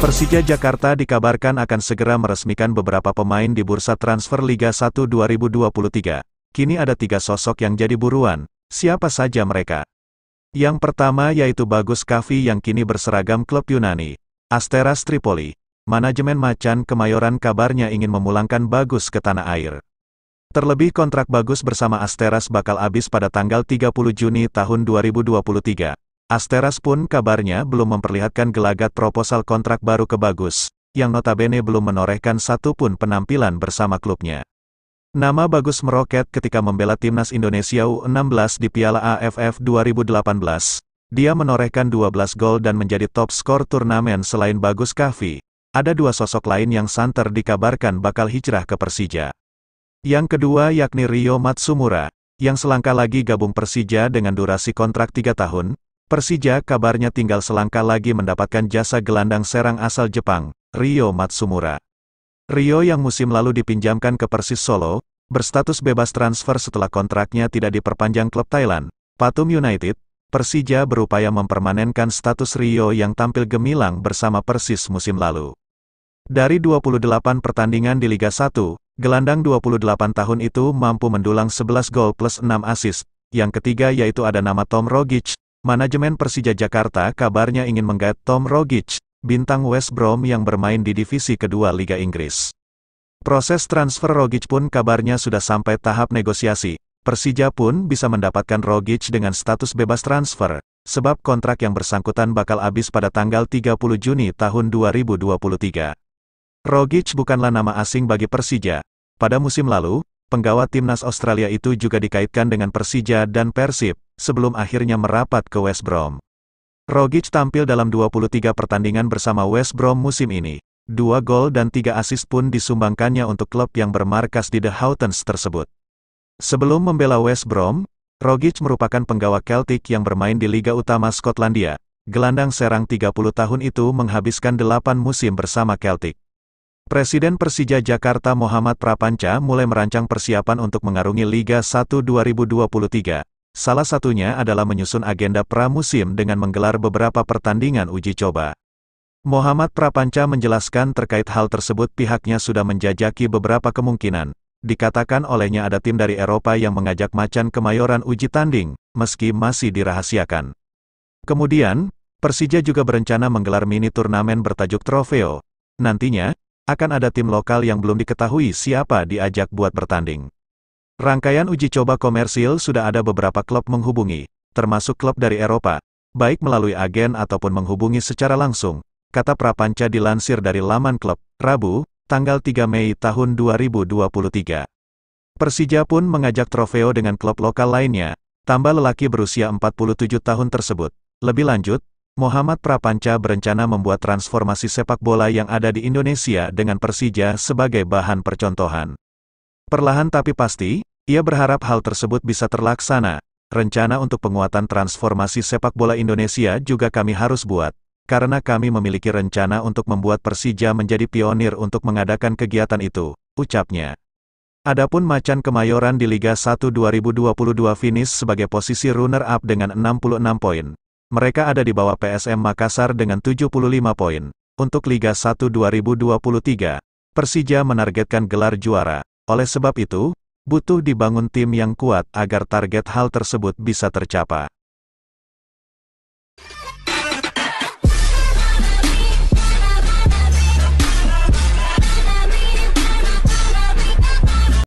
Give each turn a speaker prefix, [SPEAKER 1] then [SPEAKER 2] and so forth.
[SPEAKER 1] Persija Jakarta dikabarkan akan segera meresmikan beberapa pemain di bursa transfer Liga 1 2023. Kini ada tiga sosok yang jadi buruan, siapa saja mereka. Yang pertama yaitu Bagus Kavi yang kini berseragam klub Yunani, Asteras Tripoli. Manajemen Macan Kemayoran kabarnya ingin memulangkan Bagus ke tanah air. Terlebih kontrak Bagus bersama Asteras bakal habis pada tanggal 30 Juni tahun 2023. Asteras pun kabarnya belum memperlihatkan gelagat proposal kontrak baru ke Bagus, yang notabene belum menorehkan satu pun penampilan bersama klubnya. Nama Bagus meroket ketika membela timnas Indonesia U16 di Piala AFF 2018. Dia menorehkan 12 gol dan menjadi top skor turnamen selain Bagus Kavi. Ada dua sosok lain yang santer dikabarkan bakal hijrah ke Persija. Yang kedua yakni Rio Matsumura, yang selangkah lagi gabung Persija dengan durasi kontrak 3 tahun, Persija kabarnya tinggal selangkah lagi mendapatkan jasa gelandang serang asal Jepang, Rio Matsumura. Rio yang musim lalu dipinjamkan ke Persis Solo, berstatus bebas transfer setelah kontraknya tidak diperpanjang klub Thailand, Patum United, Persija berupaya mempermanenkan status Rio yang tampil gemilang bersama Persis musim lalu. Dari 28 pertandingan di Liga 1, gelandang 28 tahun itu mampu mendulang 11 gol plus 6 assist. Yang ketiga yaitu ada nama Tom Rogic, Manajemen Persija Jakarta kabarnya ingin menggait Tom Rogic, bintang West Brom yang bermain di divisi kedua Liga Inggris. Proses transfer Rogic pun kabarnya sudah sampai tahap negosiasi. Persija pun bisa mendapatkan Rogic dengan status bebas transfer, sebab kontrak yang bersangkutan bakal habis pada tanggal 30 Juni tahun 2023. Rogic bukanlah nama asing bagi Persija. Pada musim lalu, penggawa timnas Australia itu juga dikaitkan dengan Persija dan Persib, sebelum akhirnya merapat ke West Brom. Rogic tampil dalam 23 pertandingan bersama West Brom musim ini. Dua gol dan tiga asis pun disumbangkannya untuk klub yang bermarkas di The Houghtons tersebut. Sebelum membela West Brom, Rogic merupakan penggawa Celtic yang bermain di Liga Utama Skotlandia. Gelandang Serang 30 tahun itu menghabiskan 8 musim bersama Celtic. Presiden Persija Jakarta Muhammad Prapanca mulai merancang persiapan untuk mengarungi Liga 1 2023. Salah satunya adalah menyusun agenda pramusim dengan menggelar beberapa pertandingan uji coba. Muhammad Prapanca menjelaskan terkait hal tersebut pihaknya sudah menjajaki beberapa kemungkinan. Dikatakan olehnya ada tim dari Eropa yang mengajak Macan Kemayoran uji tanding, meski masih dirahasiakan. Kemudian, Persija juga berencana menggelar mini turnamen bertajuk Trofeo. Nantinya, akan ada tim lokal yang belum diketahui siapa diajak buat bertanding. Rangkaian uji coba komersil sudah ada beberapa klub menghubungi, termasuk klub dari Eropa, baik melalui agen ataupun menghubungi secara langsung, kata Prapanca dilansir dari laman klub, Rabu, tanggal 3 Mei tahun 2023. Persija pun mengajak Trofeo dengan klub lokal lainnya, tambah lelaki berusia 47 tahun tersebut. Lebih lanjut, Muhammad Prapanca berencana membuat transformasi sepak bola yang ada di Indonesia dengan Persija sebagai bahan percontohan. Perlahan tapi pasti, ia berharap hal tersebut bisa terlaksana. Rencana untuk penguatan transformasi sepak bola Indonesia juga kami harus buat, karena kami memiliki rencana untuk membuat Persija menjadi pionir untuk mengadakan kegiatan itu, ucapnya. Adapun Macan Kemayoran di Liga 1 2022 finish sebagai posisi runner-up dengan 66 poin. Mereka ada di bawah PSM Makassar dengan 75 poin. Untuk Liga 1 2023, Persija menargetkan gelar juara. Oleh sebab itu, butuh dibangun tim yang kuat agar target hal tersebut bisa tercapai.